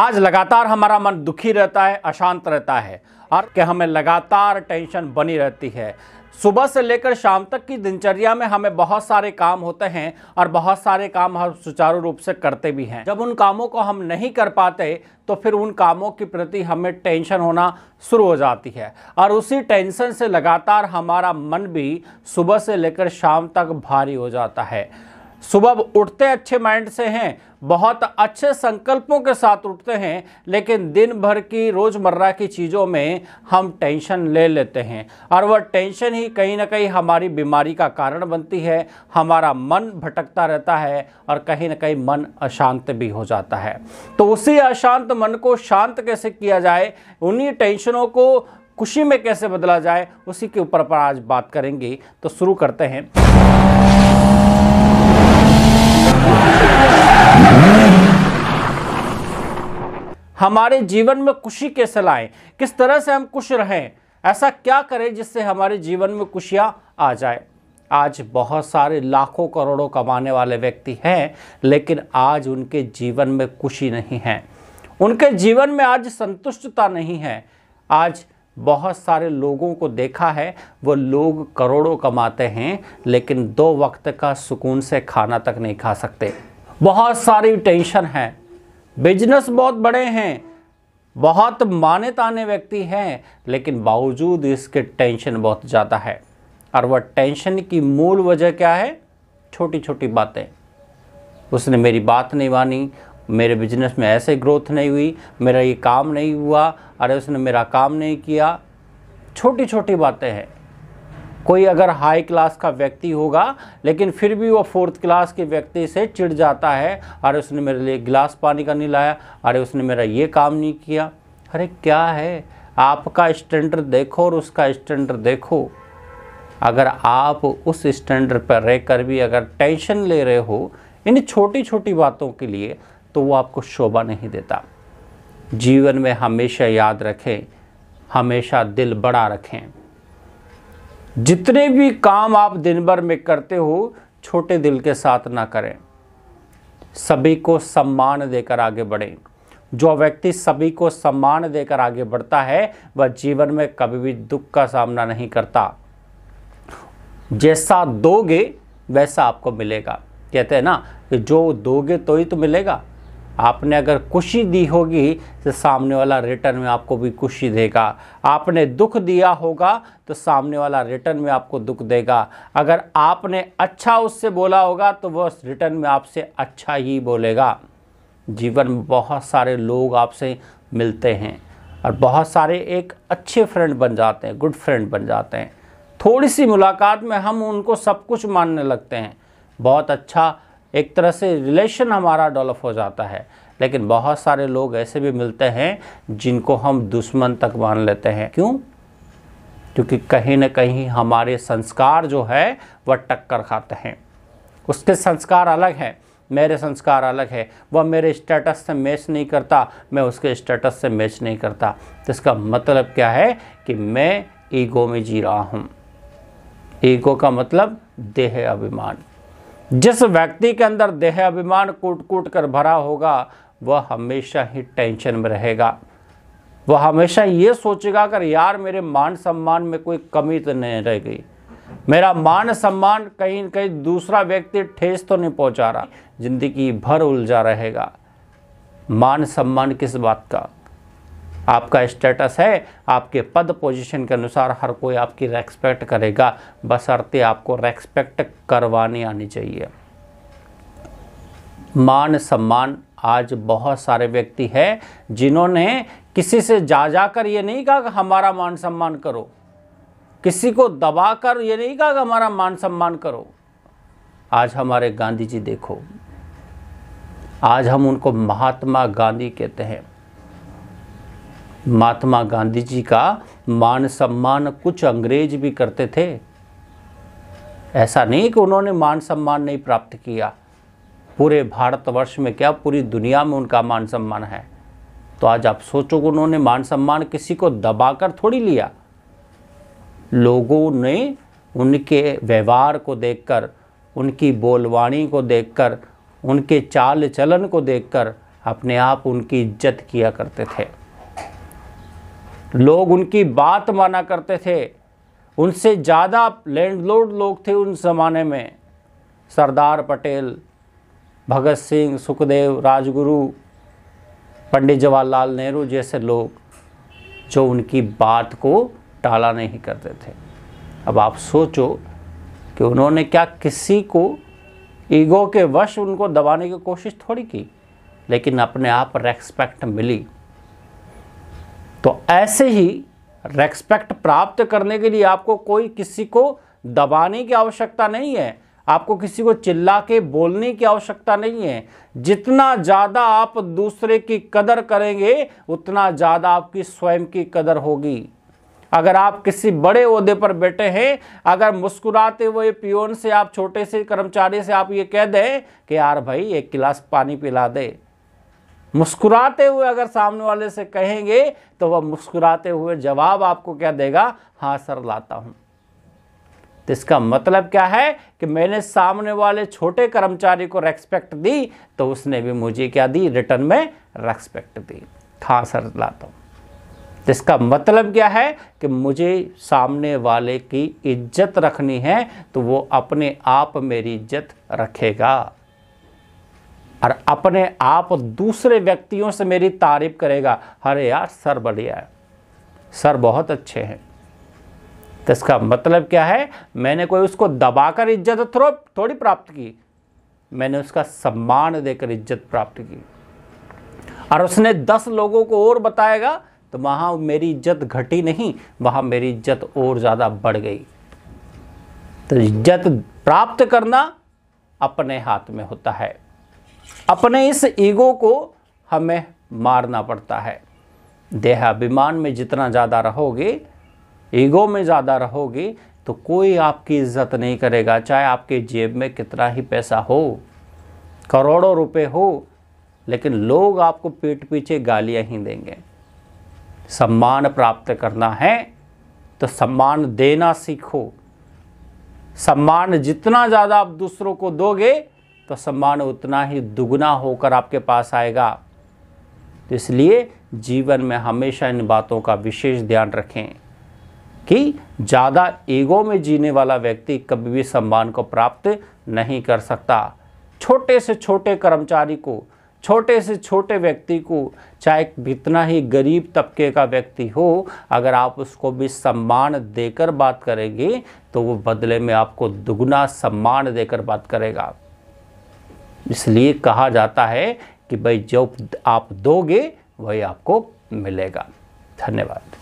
आज लगातार हमारा मन दुखी रहता है अशांत रहता है और कि हमें लगातार टेंशन बनी रहती है सुबह से लेकर शाम तक की दिनचर्या में हमें बहुत सारे काम होते हैं और बहुत सारे काम हम सुचारू रूप से करते भी हैं जब उन कामों को हम नहीं कर पाते तो फिर उन कामों के प्रति हमें टेंशन होना शुरू हो जाती है और उसी टेंशन से लगातार हमारा मन भी सुबह से लेकर शाम तक भारी हो जाता है सुबह उठते अच्छे माइंड से हैं बहुत अच्छे संकल्पों के साथ उठते हैं लेकिन दिन भर की रोज़मर्रा की चीज़ों में हम टेंशन ले लेते हैं और वह टेंशन ही कहीं ना कहीं हमारी बीमारी का कारण बनती है हमारा मन भटकता रहता है और कहीं ना कहीं मन अशांत भी हो जाता है तो उसी अशांत मन को शांत कैसे किया जाए उन्हीं टेंशनों को खुशी में कैसे बदला जाए उसी के ऊपर पर आज बात करेंगे तो शुरू करते हैं हमारे जीवन में खुशी कैसे लाएं किस तरह से हम खुश रहें ऐसा क्या करें जिससे हमारे जीवन में खुशियां आ जाए आज बहुत सारे लाखों करोड़ों कमाने वाले व्यक्ति हैं लेकिन आज उनके जीवन में खुशी नहीं है उनके जीवन में आज संतुष्टता नहीं है आज बहुत सारे लोगों को देखा है वो लोग करोड़ों कमाते हैं लेकिन दो वक्त का सुकून से खाना तक नहीं खा सकते बहुत सारी टेंशन है बिजनेस बहुत बड़े हैं बहुत माने ताने व्यक्ति हैं लेकिन बावजूद इसके टेंशन बहुत ज़्यादा है और वह टेंशन की मूल वजह क्या है छोटी छोटी बातें उसने मेरी बात नहीं मानी मेरे बिजनेस में ऐसे ग्रोथ नहीं हुई मेरा ये काम नहीं हुआ अरे उसने मेरा काम नहीं किया छोटी छोटी बातें हैं कोई अगर हाई क्लास का व्यक्ति होगा लेकिन फिर भी वो फोर्थ क्लास के व्यक्ति से चिढ़ जाता है अरे उसने मेरे लिए गिलास पानी का नहीं लाया अरे उसने मेरा ये काम नहीं किया अरे क्या है आपका स्टैंडर्ड देखो और उसका स्टैंडर्ड देखो अगर आप उस स्टैंडर्ड पर रहकर भी अगर टेंशन ले रहे हो इन छोटी छोटी बातों के लिए तो वो आपको शोभा नहीं देता जीवन में हमेशा याद रखें हमेशा दिल बड़ा रखें जितने भी काम आप दिन भर में करते हो छोटे दिल के साथ ना करें सभी को सम्मान देकर आगे बढ़ें जो व्यक्ति सभी को सम्मान देकर आगे बढ़ता है वह जीवन में कभी भी दुख का सामना नहीं करता जैसा दोगे वैसा आपको मिलेगा कहते हैं ना कि जो दोगे तो ही तो मिलेगा आपने अगर खुशी दी होगी तो सामने वाला रिटर्न में आपको भी खुशी देगा आपने दुख दिया होगा तो सामने वाला रिटर्न में आपको दुख देगा अगर आपने अच्छा उससे बोला होगा तो वह रिटर्न में आपसे अच्छा ही बोलेगा जीवन में बहुत सारे लोग आपसे मिलते हैं और बहुत सारे एक अच्छे फ्रेंड बन जाते हैं गुड फ्रेंड बन जाते हैं थोड़ी सी मुलाकात में हम उनको सब कुछ मानने लगते हैं बहुत अच्छा एक तरह से रिलेशन हमारा डेवलप हो जाता है लेकिन बहुत सारे लोग ऐसे भी मिलते हैं जिनको हम दुश्मन तक मान लेते हैं क्यों क्योंकि कहीं ना कहीं हमारे संस्कार जो है वह टक्कर खाते हैं उसके संस्कार अलग हैं मेरे संस्कार अलग है वह मेरे स्टेटस से मैच नहीं करता मैं उसके स्टेटस से मैच नहीं करता तो इसका मतलब क्या है कि मैं ईगो में जी रहा हूँ ईगो का मतलब देह अभिमान जिस व्यक्ति के अंदर देह अभिमान कूट कूट कर भरा होगा वह हमेशा ही टेंशन में रहेगा वह हमेशा ये सोचेगा अगर यार मेरे मान सम्मान में कोई कमी तो नहीं रह गई मेरा मान सम्मान कहीं कहीं दूसरा व्यक्ति ठेस तो नहीं पहुंचा रहा जिंदगी भर उलझा रहेगा मान सम्मान किस बात का आपका स्टेटस है आपके पद पोजीशन के अनुसार हर कोई आपकी रेस्पेक्ट करेगा बस बसरते आपको रेस्पेक्ट करवानी आनी चाहिए मान सम्मान आज बहुत सारे व्यक्ति हैं जिन्होंने किसी से जा जाकर ये नहीं कहा कि हमारा मान सम्मान करो किसी को दबाकर ये नहीं कहा कि हमारा मान सम्मान करो आज हमारे गांधी जी देखो आज हम उनको महात्मा गांधी कहते हैं महात्मा गांधी जी का मान सम्मान कुछ अंग्रेज भी करते थे ऐसा नहीं कि उन्होंने मान सम्मान नहीं प्राप्त किया पूरे भारतवर्ष में क्या पूरी दुनिया में उनका मान सम्मान है तो आज आप सोचो कि उन्होंने मान सम्मान किसी को दबाकर थोड़ी लिया लोगों ने उनके व्यवहार को देखकर उनकी बोलवाणी को देखकर उनके चाल चलन को देखकर अपने आप उनकी इज्जत किया करते थे लोग उनकी बात माना करते थे उनसे ज़्यादा लैंडलॉर्ड लोग थे उन ज़माने में सरदार पटेल भगत सिंह सुखदेव राजगुरु पंडित जवाहरलाल नेहरू जैसे लोग जो उनकी बात को टाला नहीं करते थे अब आप सोचो कि उन्होंने क्या किसी को ईगो के वश उनको दबाने की कोशिश थोड़ी की लेकिन अपने आप रेस्पेक्ट मिली तो ऐसे ही रेस्पेक्ट प्राप्त करने के लिए आपको कोई किसी को दबाने की आवश्यकता नहीं है आपको किसी को चिल्ला के बोलने की आवश्यकता नहीं है जितना ज़्यादा आप दूसरे की कदर करेंगे उतना ज़्यादा आपकी स्वयं की कदर होगी अगर आप किसी बड़े अहदे पर बैठे हैं अगर मुस्कुराते हुए पियोन से आप छोटे से कर्मचारी से आप ये कह दें कि यार भाई एक गिलास पानी पिला दे मुस्कुराते हुए अगर सामने वाले से कहेंगे तो वह मुस्कुराते हुए जवाब आपको क्या देगा हाँ सर लाता हूँ तो इसका मतलब क्या है कि मैंने सामने वाले छोटे कर्मचारी को रेस्पेक्ट दी तो उसने भी मुझे क्या दी रिटर्न में रेस्पेक्ट दी हाँ सर लाता हूँ तो इसका मतलब क्या है कि मुझे सामने वाले की इज्जत रखनी है तो वो अपने आप मेरी इज्जत रखेगा और अपने आप दूसरे व्यक्तियों से मेरी तारीफ करेगा अरे यार सर बढ़िया है सर बहुत अच्छे हैं तो इसका मतलब क्या है मैंने कोई उसको दबाकर इज्जत थ्रो थोड़ी प्राप्त की मैंने उसका सम्मान देकर इज्जत प्राप्त की और उसने दस लोगों को और बताएगा तो वहाँ मेरी इज्जत घटी नहीं वहाँ मेरी इज्जत और ज़्यादा बढ़ गई तो इज्जत प्राप्त करना अपने हाथ में होता है अपने इस ईगो को हमें मारना पड़ता है देहाभिमान में जितना ज़्यादा रहोगे ईगो में ज़्यादा रहोगे तो कोई आपकी इज्जत नहीं करेगा चाहे आपके जेब में कितना ही पैसा हो करोड़ों रुपए हो लेकिन लोग आपको पेट पीछे गालियां ही देंगे सम्मान प्राप्त करना है तो सम्मान देना सीखो सम्मान जितना ज़्यादा आप दूसरों को दोगे तो सम्मान उतना ही दुगना होकर आपके पास आएगा तो इसलिए जीवन में हमेशा इन बातों का विशेष ध्यान रखें कि ज़्यादा ईगो में जीने वाला व्यक्ति कभी भी सम्मान को प्राप्त नहीं कर सकता छोटे से छोटे कर्मचारी को छोटे से छोटे व्यक्ति को चाहे इतना ही गरीब तबके का व्यक्ति हो अगर आप उसको भी सम्मान देकर बात करेंगे तो वो बदले में आपको दुगना सम्मान देकर बात करेगा इसलिए कहा जाता है कि भाई जो आप दोगे वही आपको मिलेगा धन्यवाद